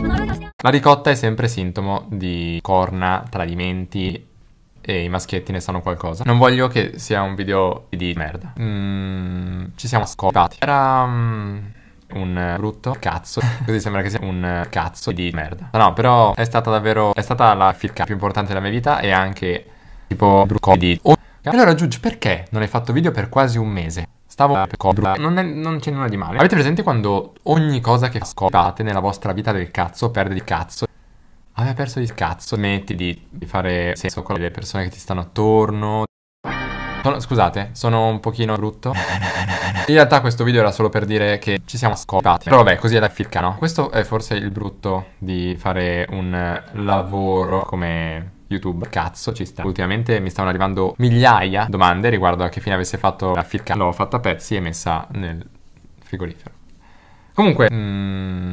La ricotta è sempre sintomo di corna, tradimenti e i maschietti ne sanno qualcosa. Non voglio che sia un video di merda. Mm, ci siamo scopati. Era... Mm, un brutto cazzo. Così sembra che sia un cazzo di merda. No, però è stata davvero. È stata la filca più importante della mia vita e anche tipo brutto di. Oh. Allora, Giugi, perché non hai fatto video per quasi un mese? stavo per cobra. Non, è, non c'è nulla di male. Avete presente quando ogni cosa che scoprate nella vostra vita del cazzo perde il cazzo? Aveva perso il cazzo, smetti di, di fare senso con le persone che ti stanno attorno. Sono, scusate, sono un pochino brutto. In realtà questo video era solo per dire che ci siamo scopati. Però vabbè, così è la ficca, no? Questo è forse il brutto di fare un lavoro come YouTube. Cazzo, ci sta. Ultimamente mi stavano arrivando migliaia di domande riguardo a che fine avesse fatto la filca. L'ho fatta a pezzi e messa nel frigorifero. Comunque, mm,